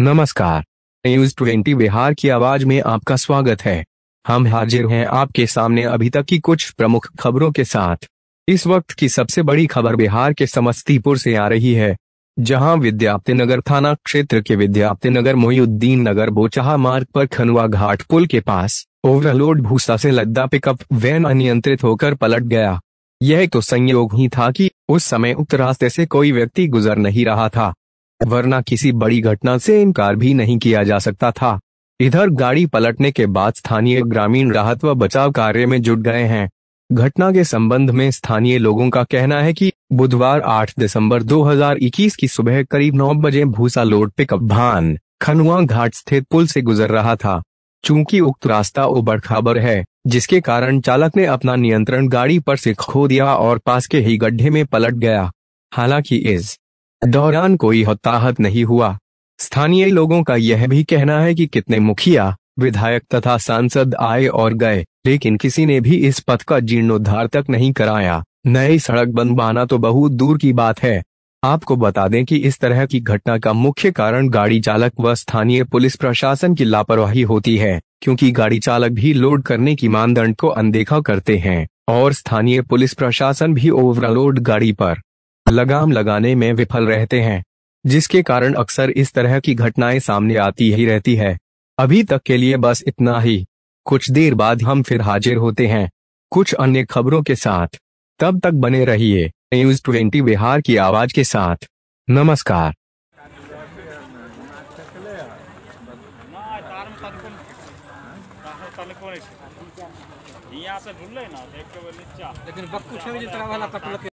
नमस्कार news twenty Bihar की आवाज में आपका स्वागत है हम हाजिर हैं आपके सामने अभी तक की कुछ प्रमुख खबरों के साथ इस वक्त की सबसे बड़ी खबर बिहार के समस्तीपुर से आ रही है जहां विद्यापति नगर थाना क्षेत्र के विद्यापति नगर मोहुद्दीन नगर बोचहा मार्ग पर खनुआ घाट पुल के पास ओवरलोड भूसा से लद्दा पिकअप वैन अनियंत्रित होकर पलट गया यह तो संयोग ही था कि उस समय उक्त रास्ते से कोई व्यक्ति गुजर नहीं रहा था वरना किसी बड़ी घटना से इनकार भी नहीं किया जा सकता था इधर गाड़ी पलटने के बाद स्थानीय ग्रामीण राहत व बचाव कार्य में जुट गए हैं घटना के संबंध में स्थानीय लोगों का कहना है कि बुधवार 8 दिसंबर 2021 की सुबह करीब 9 बजे भूसा लोड पिकअप भान खनुआ घाट स्थित पुल से गुजर रहा था चूंकि उक्त रास्ता उबड़ खाबड़ है जिसके कारण चालक ने अपना नियंत्रण गाड़ी पर से खो दिया और पास के ही गड्ढे में पलट गया हालांकि इस दौरान कोई हताहत नहीं हुआ स्थानीय लोगों का यह भी कहना है कि कितने मुखिया विधायक तथा सांसद आए और गए लेकिन किसी ने भी इस पथ का जीर्णोद्धार तक नहीं कराया नई सड़क बनवाना तो बहुत दूर की बात है आपको बता दें कि इस तरह की घटना का मुख्य कारण गाड़ी चालक व स्थानीय पुलिस प्रशासन की लापरवाही होती है क्योंकि गाड़ी चालक भी लोड करने की मानदंड को अनदेखा करते हैं और स्थानीय पुलिस प्रशासन भी ओवरलोड गाड़ी पर लगाम लगाने में विफल रहते हैं जिसके कारण अक्सर इस तरह की घटनाएं सामने आती ही रहती है अभी तक के लिए बस इतना ही कुछ देर बाद हम फिर हाजिर होते हैं कुछ अन्य खबरों के साथ तब तक बने रहिए न्यूज ट्वेंटी बिहार की आवाज के साथ नमस्कार लेकिन